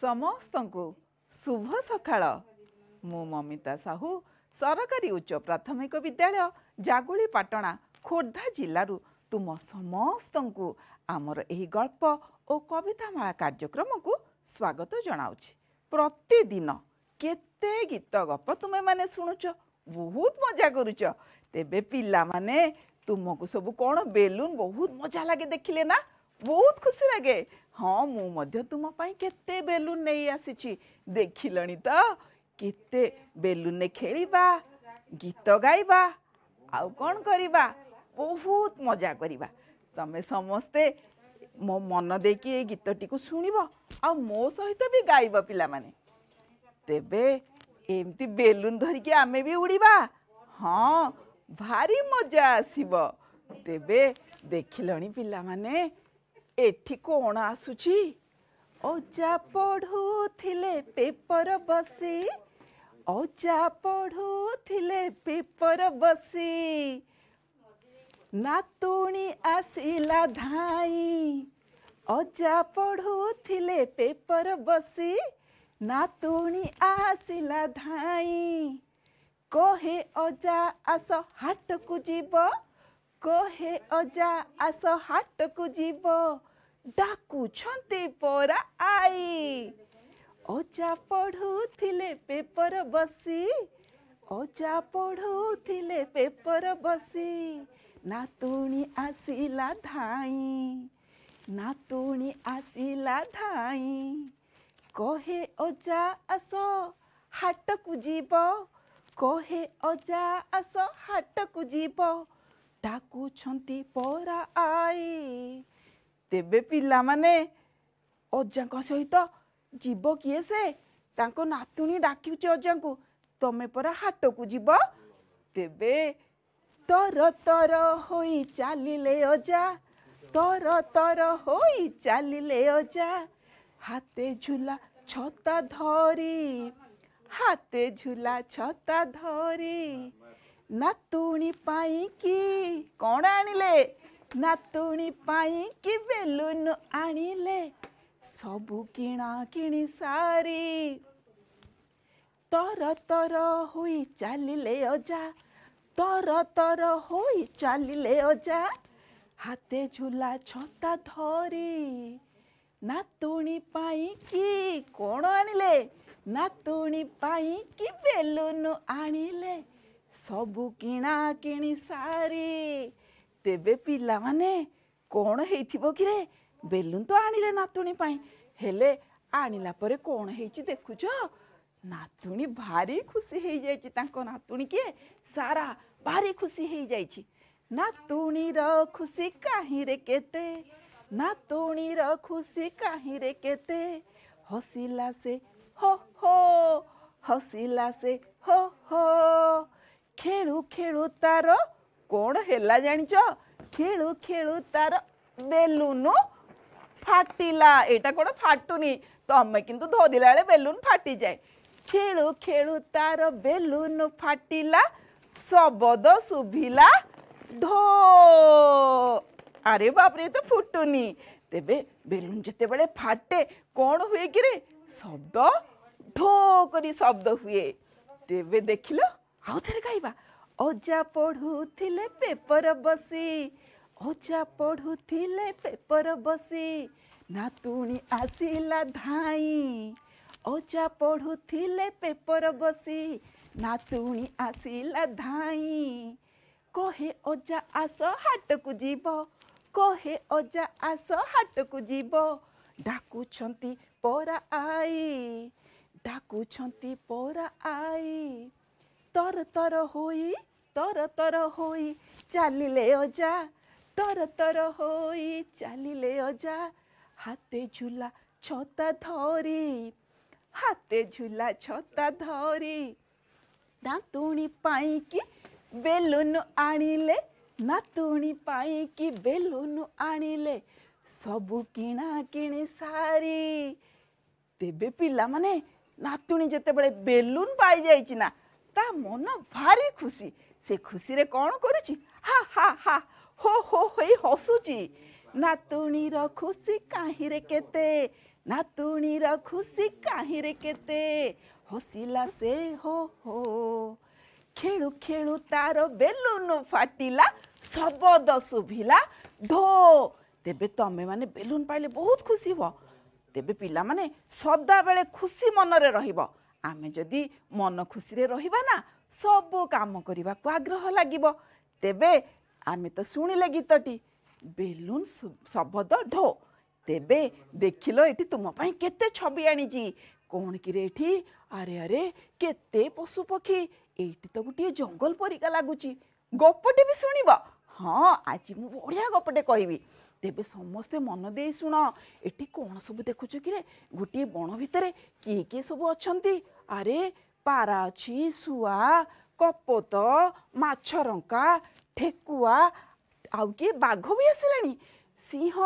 ସମସ୍ତଙ୍କୁ ଶୁଭ ସକାଳ ମୁଁ ମମିତା ସାହୁ ସରକାରୀ ଉଚ୍ଚ ପ୍ରାଥମିକ ବିଦ୍ୟାଳୟ ଜାଗୁଳି ପାଟଣା ଖୋର୍ଦ୍ଧା ଜିଲ୍ଲାରୁ ତୁମ ସମସ୍ତଙ୍କୁ ଆମର ଏହି ଗଳ୍ପ ଓ କବିତାମାଳା କାର୍ଯ୍ୟକ୍ରମକୁ ସ୍ୱାଗତ ଜଣାଉଛି ପ୍ରତିଦିନ କେତେ ଗୀତ ଗପ ତୁମେମାନେ ଶୁଣୁଛ ବହୁତ ମଜା କରୁଛ ତେବେ ପିଲାମାନେ ତୁମକୁ ସବୁ କ'ଣ ବେଲୁନ୍ ବହୁତ ମଜା ଲାଗେ ଦେଖିଲେ ନା ବହୁତ ଖୁସି ଲାଗେ ହଁ ମୁଁ ମଧ୍ୟ ତୁମ ପାଇଁ କେତେ ବେଲୁନ୍ ନେଇ ଆସିଛି ଦେଖିଲଣି ତ କେତେ ବେଲୁନ୍ରେ ଖେଳିବା ଗୀତ ଗାଇବା ଆଉ କ'ଣ କରିବା ବହୁତ ମଜା କରିବା ତମେ ସମସ୍ତେ ମୋ ମନ ଦେଇକି ଏ ଗୀତଟିକୁ ଶୁଣିବ ଆଉ ମୋ ସହିତ ବି ଗାଇବ ପିଲାମାନେ ତେବେ ଏମିତି ବେଲୁନ୍ ଧରିକି ଆମେ ବି ଉଡ଼ିବା ହଁ ଭାରି ମଜା ଆସିବ ତେବେ ଦେଖିଲଣି ପିଲାମାନେ ଏଠି କ'ଣ ଆସୁଛି ଅଜା ପଢ଼ୁଥିଲେ ପେପର ବସି ଅଜା ପଢ଼ୁଥିଲେ ପେପର ବସି ନାତୁଣୀ ଆସିଲା ଧାଇଁ ଅଜା ପଢ଼ୁଥିଲେ ପେପର ବସି ନାତୁଣୀ ଆସିଲା ଧାଇଁ କହେ ଅଜା ଆସ ହାଟକୁ ଯିବ କହେ ଅଜା ଆସ ହାଟକୁ ଯିବ ଡାକୁଛନ୍ତି ପରା ଆଇ ଅଜା ପଢ଼ୁଥିଲେ ପେପର ବସି ଅଜା ପଢ଼ୁଥିଲେ ପେପର ବସି ନାତୁଣୀ ଆସିଲା ଧାଇଁ ନାତୁଣୀ ଆସିଲା ଧାଇଁ କହେ ଅଜା ଆସ ହାଟକୁ ଯିବ କହେ ଅଜା ଆସ ହାଟକୁ ଯିବ ଡାକୁଛନ୍ତି ପରା ଆଇ ତେବେ ପିଲାମାନେ ଅଜାଙ୍କ ସହିତ ଯିବ କିଏ ସେ ତାଙ୍କ ନାତୁଣୀ ଡାକିଛି ଅଜାଙ୍କୁ ତମେ ପରା ହାଟକୁ ଯିବ ତେବେ ତର ତର ହୋଇ ଚାଲିଲେ ଅଜା ତର ତର ହୋଇ ଚାଲିଲେ ଅଜା ହାତେ ଝୁଲା ଛତା ଧରି ହାତେ ଝୁଲା ଛତା ଧରି ନାତୁଣୀ ପାଇଁ କି କ'ଣ ଆଣିଲେ ନାତୁଣୀ ପାଇଁ କି ବେଲୁନ ଆଣିଲେ ସବୁ କିଣା କିଣି ସାରି ତର ତର ହୋଇ ଚାଲିଲେ ଅଜା ତର ତର ହୋଇ ଚାଲିଲେ ଅଜା ହାତେ ଝୁଲା ଛତା ଧରି ନାତୁଣୀ ପାଇଁ କି କ'ଣ ଆଣିଲେ ନାତୁଣୀ ପାଇଁ କି ବେଲୁନ ଆଣିଲେ ସବୁ କିଣା କିଣି ସାରି ତେବେ ପିଲାମାନେ କ'ଣ ହେଇଥିବ କିରେ ବେଲୁନ୍ ତ ଆଣିଲେ ନାତୁଣୀ ପାଇଁ ହେଲେ ଆଣିଲା ପରେ କ'ଣ ହେଇଛି ଦେଖୁଛ ନାତୁଣୀ ଭାରି ଖୁସି ହେଇଯାଇଛି ତାଙ୍କ ନାତୁଣୀ କିଏ ସାରା ଭାରି ଖୁସି ହେଇଯାଇଛି ନାତୁଣୀର ଖୁସି କାହିଁରେ କେତେ ନାତୁଣୀର ଖୁସି କାହିଁରେ କେତେ ହସିଲା ସେ ହୋ ହସିଲା ସେ ହୋ ହୋ ଖେଳୁ ଖେଳୁ ତାର কোণ হেলা জানিছ খেলু খেলু তার বেলুনু ফাটিলা এটা কোণ ফাটুনি তমে কিন্তু ধরিলা বেলে বেলুন ফাটি যায় খেলু খেলু তার বেলুন ফাটিলা শবদ শুভিলা ঢো আরে বাপরে তো ফুটুনি তেবে বেলুন যেতবে ফাটে কোণ হুয়ে কি রে শব্দ ঢো করি শব্দ হুয়ে তেবে দেখিল আউ থরে গাইবা ଅଜା ପଢ଼ୁଥିଲେ ପେପର ବସି ଅଜା ପଢ଼ୁଥିଲେ ପେପର ବସି ନାତୁଣୀ ଆସିଲା ଧାଇଁ ଅଜା ପଢ଼ୁଥିଲେ ପେପର ବସି ନାତୁଣୀ ଆସିଲା ଧାଇଁ କହେ ଅଜା ଆସ ହାଟକୁ ଯିବ କହେ ଅଜା ଆସ ହାଟକୁ ଯିବ ଡାକୁଛନ୍ତି ପରା ଆଇ ଡାକୁଛନ୍ତି ପରା ଆଇ ତର ତର ହୋଇ ତର ତର ହୋଇ ଚାଲିଲେ ଅଜା ତର ତର ହୋଇ ଚାଲିଲେ ଅଜା ହାତେ ଝୁଲା ଛତା ଧରି ହାତେ ଝୁଲା ଛତା ଧରି ନାତୁଣୀ ପାଇଁକି ବେଲୁନ ଆଣିଲେ ନାତୁଣୀ ପାଇଁକି ବେଲୁନ ଆଣିଲେ ସବୁ କିଣା କିଣି ସାରି ତେବେ ପିଲାମାନେ ନାତୁଣୀ ଯେତେବେଳେ ବେଲୁନ ପାଇଯାଇଛି ନା ତା ମନ ଭାରି ଖୁସି ସେ ଖୁସିରେ କ'ଣ କରୁଛି ହା ହା ହା ହୋ ହୋ ହୋଇ ହସୁଛି ନାତୁଣୀର ଖୁସି କାହିଁରେ କେତେ ନାତୁଣୀର ଖୁସି କାହିଁରେ କେତେ ହସିଲା ସେ ହୋ ହୋ ଖେଳୁ ଖେଳୁ ତାର ବେଲୁନ ଫାଟିଲା ଶବଦ ଶୁଭିଲା ଢୋ ତେବେ ତମେମାନେ ବେଲୁନ ପାଇଲେ ବହୁତ ଖୁସି ହୁଅ ତେବେ ପିଲାମାନେ ସଦାବେଳେ ଖୁସି ମନରେ ରହିବ ଆମେ ଯଦି ମନ ଖୁସିରେ ରହିବା ନା ସବୁ କାମ କରିବାକୁ ଆଗ୍ରହ ଲାଗିବ ତେବେ ଆମେ ତ ଶୁଣିଲେ ଗୀତଟି ବେଲୁନ୍ ଶବଦ ଢୋ ତେବେ ଦେଖିଲ ଏଠି ତୁମ ପାଇଁ କେତେ ଛବି ଆଣିଛି କ'ଣ କିରେ ଏଠି ଆରେ ଆରେ କେତେ ପଶୁପକ୍ଷୀ ଏଇଠି ତ ଗୋଟିଏ ଜଙ୍ଗଲ ପରିକା ଲାଗୁଛି ଗପଟେ ବି ଶୁଣିବ ହଁ ଆଜି ମୁଁ ବଢ଼ିଆ ଗପଟେ କହିବି ତେବେ ସମସ୍ତେ ମନ ଦେଇ ଶୁଣ ଏଠି କ'ଣ ସବୁ ଦେଖୁଛୁ କିରେ ଗୋଟିଏ ବଣ ଭିତରେ କିଏ କିଏ ସବୁ ଅଛନ୍ତି ଆରେ ପାରା ଅଛି ଶୁଆ କପୋତ ମାଛ ରଙ୍କା ଠେକୁଆ ଆଉ କିଏ ବାଘ ବି ଆସିଲାଣି ସିଂହ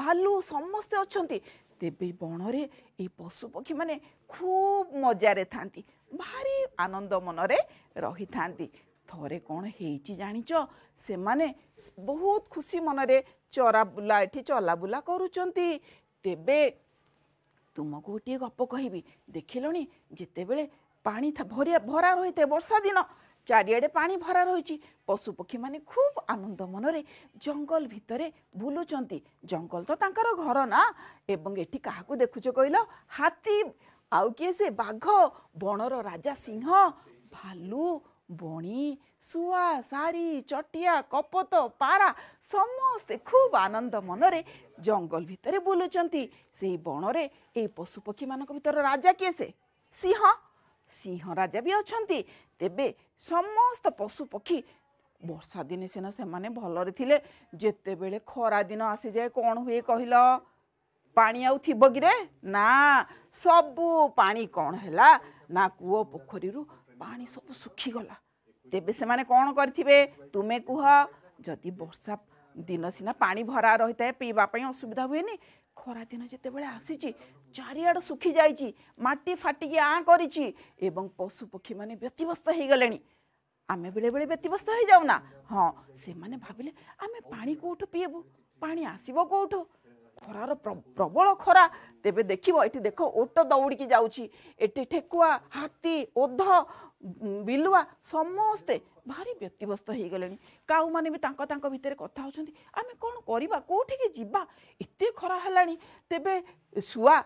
ଭାଲୁ ସମସ୍ତେ ଅଛନ୍ତି ତେବେ ବଣରେ ଏ ପଶୁପକ୍ଷୀମାନେ ଖୁବ୍ ମଜାରେ ଥାନ୍ତି ଭାରି ଆନନ୍ଦ ମନରେ ରହିଥାନ୍ତି ଥରେ କ'ଣ ହେଇଛି ଜାଣିଛ ସେମାନେ ବହୁତ ଖୁସି ମନରେ ଚରା ବୁଲା ଏଠି ଚଲାବୁଲା କରୁଛନ୍ତି ତେବେ ତୁମକୁ ଗୋଟିଏ ଗପ କହିବି ଦେଖିଲଣି ଯେତେବେଳେ ପାଣି ଭରିଆ ଭରା ରହିଥାଏ ବର୍ଷା ଦିନ ଚାରିଆଡ଼େ ପାଣି ଭରା ରହିଛି ପଶୁପକ୍ଷୀମାନେ ଖୁବ୍ ଆନନ୍ଦ ମନରେ ଜଙ୍ଗଲ ଭିତରେ ବୁଲୁଛନ୍ତି ଜଙ୍ଗଲ ତ ତାଙ୍କର ଘର ନା ଏବଂ ଏଠି କାହାକୁ ଦେଖୁଛ କହିଲ ହାତୀ ଆଉ କିଏ ସେ ବାଘ ବଣର ରାଜା ସିଂହ ଭାଲୁ ବଣି ଶୁଆ ସାରି ଚଟିଆ କପତ ପାରା ସମସ୍ତେ ଖୁବ୍ ଆନନ୍ଦ ମନରେ ଜଙ୍ଗଲ ଭିତରେ ବୁଲୁଛନ୍ତି ସେଇ ବଣରେ ଏଇ ପଶୁପକ୍ଷୀମାନଙ୍କ ଭିତରେ ରାଜା କିଏ ସେ ସିଂହ ସିଂହ ରାଜା ବି ଅଛନ୍ତି ତେବେ ସମସ୍ତ ପଶୁପକ୍ଷୀ ବର୍ଷା ଦିନେ ସିନା ସେମାନେ ଭଲରେ ଥିଲେ ଯେତେବେଳେ ଖରା ଦିନ ଆସିଯାଏ କ'ଣ ହୁଏ କହିଲ ପାଣି ଆଉ ଥିବ କିରେ ନା ସବୁ ପାଣି କ'ଣ ହେଲା ନା କୂଅ ପୋଖରୀରୁ ପାଣି ସବୁ ଶୁଖିଗଲା ତେବେ ସେମାନେ କ'ଣ କରିଥିବେ ତୁମେ କୁହ ଯଦି ବର୍ଷା ଦିନ ସିନା ପାଣି ଭରା ରହିଥାଏ ପିଇବା ପାଇଁ ଅସୁବିଧା ହୁଏନି ଖରାଦିନ ଯେତେବେଳେ ଆସିଛି ଚାରିଆଡ଼ ଶୁଖିଯାଇଛି ମାଟି ଫାଟିକି ଆଁ କରିଛି ଏବଂ ପଶୁପକ୍ଷୀମାନେ ବ୍ୟତିବ୍ୟସ୍ତ ହେଇଗଲେଣି ଆମେ ବେଳେବେଳେ ବ୍ୟତିବ୍ୟସ୍ତ ହେଇଯାଉ ନା ହଁ ସେମାନେ ଭାବିଲେ ଆମେ ପାଣି କେଉଁଠୁ ପିଇବୁ ପାଣି ଆସିବ କେଉଁଠୁ ଖରାର ପ୍ରବଳ ଖରା ତେବେ ଦେଖିବ ଏଠି ଦେଖ ଓଟ ଦୌଡ଼ିକି ଯାଉଛି ଏଠି ଠେକୁଆ ହାତୀ ଓଧ ବିଲୁଆ ସମସ୍ତେ ଭାରି ବ୍ୟତିବ୍ୟସ୍ତ ହେଇଗଲେଣି କାଉମାନେ ବି ତାଙ୍କ ତାଙ୍କ ଭିତରେ କଥା ହେଉଛନ୍ତି ଆମେ କ'ଣ କରିବା କେଉଁଠିକି ଯିବା ଏତେ ଖରା ହେଲାଣି ତେବେ ଶୁଆ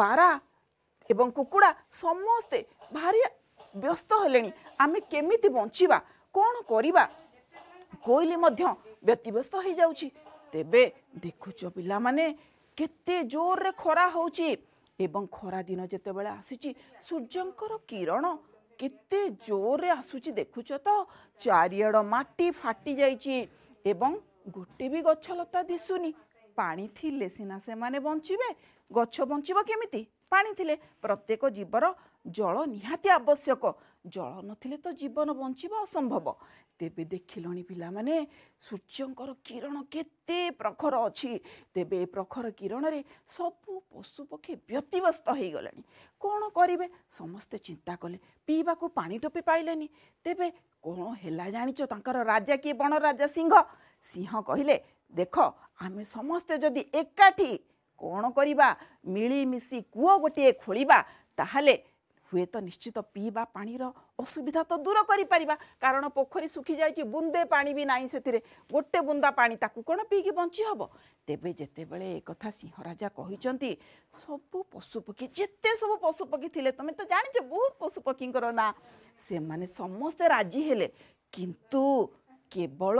ପାରା ଏବଂ କୁକୁଡ଼ା ସମସ୍ତେ ଭାରି ବ୍ୟସ୍ତ ହେଲେଣି ଆମେ କେମିତି ବଞ୍ଚିବା କ'ଣ କରିବା କୋଇଲି ମଧ୍ୟ ବ୍ୟତିବ୍ୟସ୍ତ ହେଇଯାଉଛି ତେବେ ଦେଖୁଛ ପିଲାମାନେ କେତେ ଜୋରରେ ଖରା ହେଉଛି ଏବଂ ଖରାଦିନ ଯେତେବେଳେ ଆସିଛି ସୂର୍ଯ୍ୟଙ୍କର କିରଣ କେତେ ଜୋରରେ ଆସୁଛି ଦେଖୁଛ ତ ଚାରିଆଡ଼ ମାଟି ଫାଟି ଯାଇଛି ଏବଂ ଗୋଟେ ବି ଗଛଲତା ଦିଶୁନି ପାଣି ଥିଲେ ସିନା ସେମାନେ ବଞ୍ଚିବେ ଗଛ ବଞ୍ଚିବ କେମିତି ପାଣି ଥିଲେ ପ୍ରତ୍ୟେକ ଜୀବର ଜଳ ନିହାତି ଆବଶ୍ୟକ ଜଳ ନଥିଲେ ତ ଜୀବନ ବଞ୍ଚିବା ଅସମ୍ଭବ ତେବେ ଦେଖିଲଣି ପିଲାମାନେ ସୂର୍ଯ୍ୟଙ୍କର କିରଣ କେତେ ପ୍ରଖର ଅଛି ତେବେ ଏ ପ୍ରଖର କିରଣରେ ସବୁ ପଶୁପକ୍ଷୀ ବ୍ୟତିବ୍ୟସ୍ତ ହେଇଗଲେଣି କ'ଣ କରିବେ ସମସ୍ତେ ଚିନ୍ତା କଲେ ପିଇବାକୁ ପାଣି ଟୋପି ପାଇଲେନି ତେବେ କ'ଣ ହେଲା ଜାଣିଛ ତାଙ୍କର ରାଜା କିଏ ବଣ ରାଜା ସିଂହ ସିଂହ କହିଲେ ଦେଖ ଆମେ ସମସ୍ତେ ଯଦି ଏକାଠି କ'ଣ କରିବା ମିଳିମିଶି କୂଅ ଗୋଟିଏ ଖୋଳିବା ତାହେଲେ ହୁଏତ ନିଶ୍ଚିତ ପିଇବା ପାଣିର ଅସୁବିଧା ତ ଦୂର କରିପାରିବା କାରଣ ପୋଖରୀ ଶୁଖିଯାଇଛି ବୁନ୍ଦେ ପାଣି ବି ନାହିଁ ସେଥିରେ ଗୋଟେ ବୁନ୍ଦା ପାଣି ତାକୁ କ'ଣ ପିଇକି ବଞ୍ଚି ହେବ ତେବେ ଯେତେବେଳେ ଏକଥା ସିଂହରାଜା କହିଛନ୍ତି ସବୁ ପଶୁପକ୍ଷୀ ଯେତେ ସବୁ ପଶୁପକ୍ଷୀ ଥିଲେ ତୁମେ ତ ଜାଣିଛ ବହୁତ ପଶୁପକ୍ଷୀଙ୍କର ନାଁ ସେମାନେ ସମସ୍ତେ ରାଜି ହେଲେ କିନ୍ତୁ କେବଳ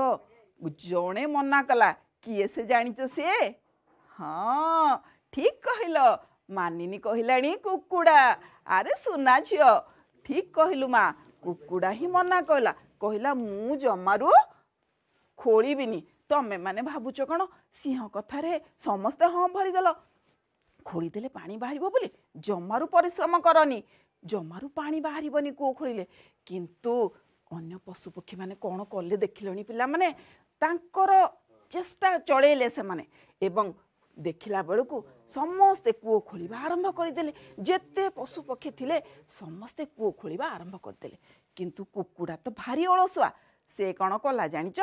ଜଣେ ମନା କଲା କିଏ ସେ ଜାଣିଛ ସିଏ ହଁ ଠିକ୍ କହିଲ ମାନିନୀ କହିଲାଣି କୁକୁଡ଼ା ଆରେ ସୁନା ଝିଅ ଠିକ କହିଲୁ ମା କୁକୁଡ଼ା ହିଁ ମନା କହିଲା କହିଲା ମୁଁ ଜମାରୁ ଖୋଳିବିନି ତମେମାନେ ଭାବୁଛ କ'ଣ ସିଂହ କଥାରେ ସମସ୍ତେ ହଁ ଭରିଦେଲ ଖୋଳିଦେଲେ ପାଣି ବାହାରିବ ବୋଲି ଜମାରୁ ପରିଶ୍ରମ କରନି ଜମାରୁ ପାଣି ବାହାରିବନି କୂଅ ଖୋଳିଲେ କିନ୍ତୁ ଅନ୍ୟ ପଶୁପକ୍ଷୀମାନେ କ'ଣ କଲେ ଦେଖିଲଣି ପିଲାମାନେ ତାଙ୍କର ଚେଷ୍ଟା ଚଳେଇଲେ ସେମାନେ ଏବଂ ଦେଖିଲା ବେଳକୁ ସମସ୍ତେ କୂଅ ଖୋଳିବା ଆରମ୍ଭ କରିଦେଲେ ଯେତେ ପଶୁପକ୍ଷୀ ଥିଲେ ସମସ୍ତେ କୂଅ ଖୋଳିବା ଆରମ୍ଭ କରିଦେଲେ କିନ୍ତୁ କୁକୁଡ଼ା ତ ଭାରି ଅଳସୁଆ ସେ କ'ଣ କଲା ଜାଣିଛ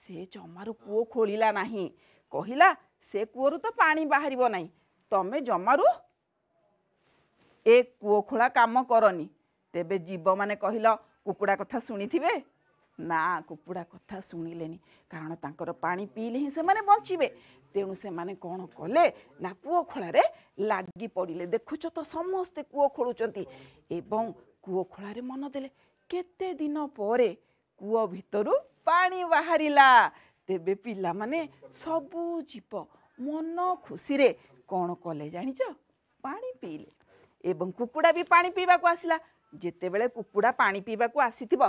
ସେ ଜମାରୁ କୂଅ ଖୋଳିଲା ନାହିଁ କହିଲା ସେ କୂଅରୁ ତ ପାଣି ବାହାରିବ ନାହିଁ ତମେ ଜମାରୁ ଏ କୂଅ ଖୋଳା କାମ କରନି ତେବେ ଜୀବମାନେ କହିଲ କୁକୁଡ଼ା କଥା ଶୁଣିଥିବେ ନା କୁକୁଡ଼ା କଥା ଶୁଣିଲେନି କାରଣ ତାଙ୍କର ପାଣି ପିଇଲେ ହିଁ ସେମାନେ ବଞ୍ଚିବେ ତେଣୁ ସେମାନେ କ'ଣ କଲେ ନା କୂଅ ଖୋଳାରେ ଲାଗି ପଡ଼ିଲେ ଦେଖୁଛ ତ ସମସ୍ତେ କୂଅ ଖୋଳୁଛନ୍ତି ଏବଂ କୂଅ ଖୋଳାରେ ମନ ଦେଲେ କେତେ ଦିନ ପରେ କୂଅ ଭିତରୁ ପାଣି ବାହାରିଲା ତେବେ ପିଲାମାନେ ସବୁ ଜୀବ ମନ ଖୁସିରେ କ'ଣ କଲେ ଜାଣିଛ ପାଣି ପିଇଲେ ଏବଂ କୁକୁଡ଼ା ବି ପାଣି ପିଇବାକୁ ଆସିଲା ଯେତେବେଳେ କୁକୁଡ଼ା ପାଣି ପିଇବାକୁ ଆସିଥିବ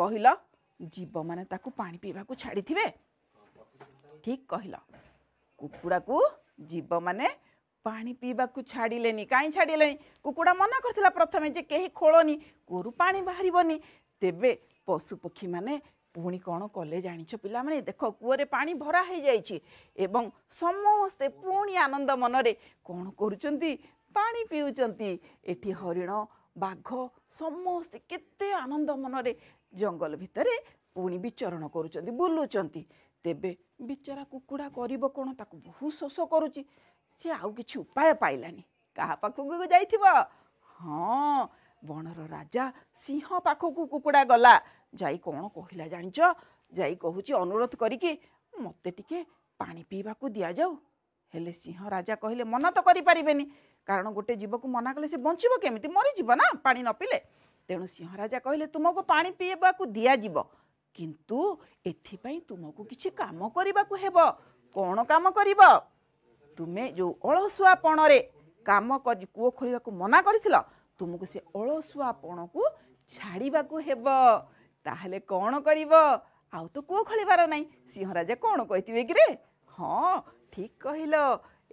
କହିଲ ଜୀବମାନେ ତାକୁ ପାଣି ପିଇବାକୁ ଛାଡ଼ିଥିବେ ଠିକ୍ କହିଲ କୁକୁଡ଼ାକୁ ଜୀବମାନେ ପାଣି ପିଇବାକୁ ଛାଡ଼ିଲେନି କାହିଁ ଛାଡ଼ିଲେନି କୁକୁଡ଼ା ମନା କରିଥିଲା ପ୍ରଥମେ ଯେ କେହି ଖୋଳନି କୋରୁ ପାଣି ବାହାରିବନି ତେବେ ପଶୁପକ୍ଷୀମାନେ ପୁଣି କ'ଣ କଲେ ଜାଣିଛ ପିଲାମାନେ ଦେଖ କୂଅରେ ପାଣି ଭରା ହେଇଯାଇଛି ଏବଂ ସମସ୍ତେ ପୁଣି ଆନନ୍ଦ ମନରେ କ'ଣ କରୁଛନ୍ତି ପାଣି ପିଉଛନ୍ତି ଏଠି ହରିଣ ବାଘ ସମସ୍ତେ କେତେ ଆନନ୍ଦ ମନରେ ଜଙ୍ଗଲ ଭିତରେ ପୁଣି ବିଚରଣ କରୁଛନ୍ତି ବୁଲୁଛନ୍ତି ତେବେ ବିଚରା କୁକୁଡ଼ା କରିବ କ'ଣ ତାକୁ ବହୁତ ଶୋଷ କରୁଛି ସେ ଆଉ କିଛି ଉପାୟ ପାଇଲାନି କାହା ପାଖକୁ ଯାଇଥିବ ହଁ ବଣର ରାଜା ସିଂହ ପାଖକୁ କୁକୁଡ଼ା ଗଲା ଯାଇ କ'ଣ କହିଲା ଜାଣିଛ ଯାଇ କହୁଛି ଅନୁରୋଧ କରିକି ମୋତେ ଟିକେ ପାଣି ପିଇବାକୁ ଦିଆଯାଉ ହେଲେ ସିଂହ ରାଜା କହିଲେ ମନା ତ କରିପାରିବେନି କାରଣ ଗୋଟେ ଜୀବକୁ ମନା କଲେ ସେ ବଞ୍ଚିବ କେମିତି ମରିଯିବ ନା ପାଣି ନ ପିଇଲେ ତେଣୁ ସିଂହ ରାଜା କହିଲେ ତୁମକୁ ପାଣି ପିଇବାକୁ ଦିଆଯିବ କିନ୍ତୁ ଏଥିପାଇଁ ତୁମକୁ କିଛି କାମ କରିବାକୁ ହେବ କ'ଣ କାମ କରିବ ତୁମେ ଯେଉଁ ଅଳସୁଆ ପଣରେ କାମ କରି କୂଅ ଖୋଳିବାକୁ ମନା କରିଥିଲ ତୁମକୁ ସେ ଅଳସୁଆ ପଣକୁ ଛାଡ଼ିବାକୁ ହେବ ତାହେଲେ କ'ଣ କରିବ ଆଉ ତ କୂଅ ଖୋଳିବାର ନାହିଁ ସିଂହରାଜା କ'ଣ କହିଥିବେ କିରେ ହଁ ଠିକ କହିଲ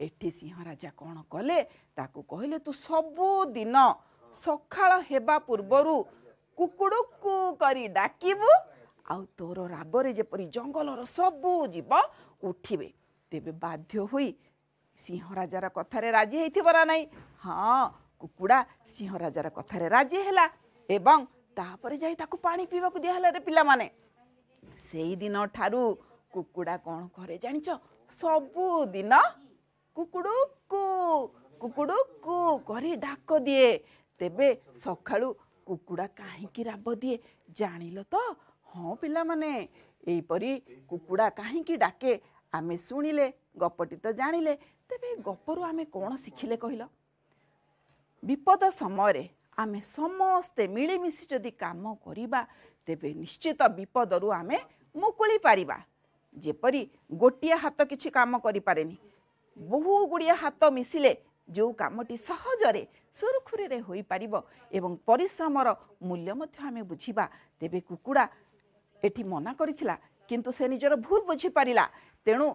ଏଠି ସିଂହ ରାଜା କ'ଣ କଲେ ତାକୁ କହିଲେ ତୁ ସବୁଦିନ ସକାଳ ହେବା ପୂର୍ବରୁ କୁକୁଡ଼ୁକୁ କରି ଡାକିବୁ ଆଉ ତୋର ରାବରେ ଯେପରି ଜଙ୍ଗଲର ସବୁ ଜୀବ ଉଠିବେ ତେବେ ବାଧ୍ୟ ହୋଇ ସିଂହ ରାଜାର କଥାରେ ରାଜି ହେଇଥିବ ନା ନାହିଁ ହଁ କୁକୁଡ଼ା ସିଂହ ରାଜାର କଥାରେ ରାଜି ହେଲା ଏବଂ ତାପରେ ଯାଇ ତାକୁ ପାଣି ପିଇବାକୁ ଦିଆହେଲା ରେ ପିଲାମାନେ ସେଇଦିନ କୁକୁଡ଼ା କ'ଣ କରେ ଜାଣିଛ ସବୁଦିନ କୁକୁଡ଼ୁକୁ କୁକୁଡ଼ୁକୁ କରି ଡାକ ଦିଏ ତେବେ ସକାଳୁ କୁକୁଡ଼ା କାହିଁକି ରାବ ଦିଏ ଜାଣିଲ ତ ହଁ ପିଲାମାନେ ଏହିପରି କୁକୁଡ଼ା କାହିଁକି ଡାକେ ଆମେ ଶୁଣିଲେ ଗପଟି ତ ଜାଣିଲେ ତେବେ ଗପରୁ ଆମେ କ'ଣ ଶିଖିଲେ କହିଲ ବିପଦ ସମୟରେ ଆମେ ସମସ୍ତେ ମିଳିମିଶି ଯଦି କାମ କରିବା ତେବେ ନିଶ୍ଚିତ ବିପଦରୁ ଆମେ ମୁକୁଳି ପାରିବା ଯେପରି ଗୋଟିଏ ହାତ କିଛି କାମ କରିପାରେନି ବହୁ ଗୁଡ଼ିଏ ହାତ ମିଶିଲେ ଯେଉଁ କାମଟି ସହଜରେ ସୁରୁଖୁରୁରେ ହୋଇପାରିବ ଏବଂ ପରିଶ୍ରମର ମୂଲ୍ୟ ମଧ୍ୟ ଆମେ ବୁଝିବା ତେବେ କୁକୁଡ଼ା ଏଠି ମନା କରିଥିଲା କିନ୍ତୁ ସେ ନିଜର ଭୁଲ ବୁଝିପାରିଲା ତେଣୁ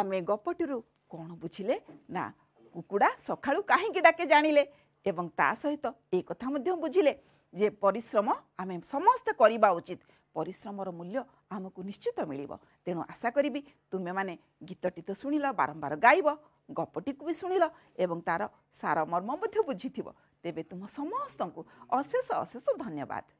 ଆମେ ଗପଟିରୁ କ'ଣ ବୁଝିଲେ ନା କୁକୁଡ଼ା ସକାଳୁ କାହିଁକି ଡାକେ ଜାଣିଲେ ଏବଂ ତା ସହିତ ଏ କଥା ମଧ୍ୟ ବୁଝିଲେ ଯେ ପରିଶ୍ରମ ଆମେ ସମସ୍ତେ କରିବା ଉଚିତ ପରିଶ୍ରମର ମୂଲ୍ୟ ଆମକୁ ନିଶ୍ଚିତ ମିଳିବ ତେଣୁ ଆଶା କରିବି ତୁମେମାନେ ଗୀତଟି ତ ଶୁଣିଲ ବାରମ୍ବାର ଗାଇବ ଗପଟିକୁ ବି ଶୁଣିଲ ଏବଂ ତା'ର ସାରମର୍ମ ମଧ୍ୟ ବୁଝିଥିବ ତେବେ ତୁମ ସମସ୍ତଙ୍କୁ ଅଶେଷ ଅଶେଷ ଧନ୍ୟବାଦ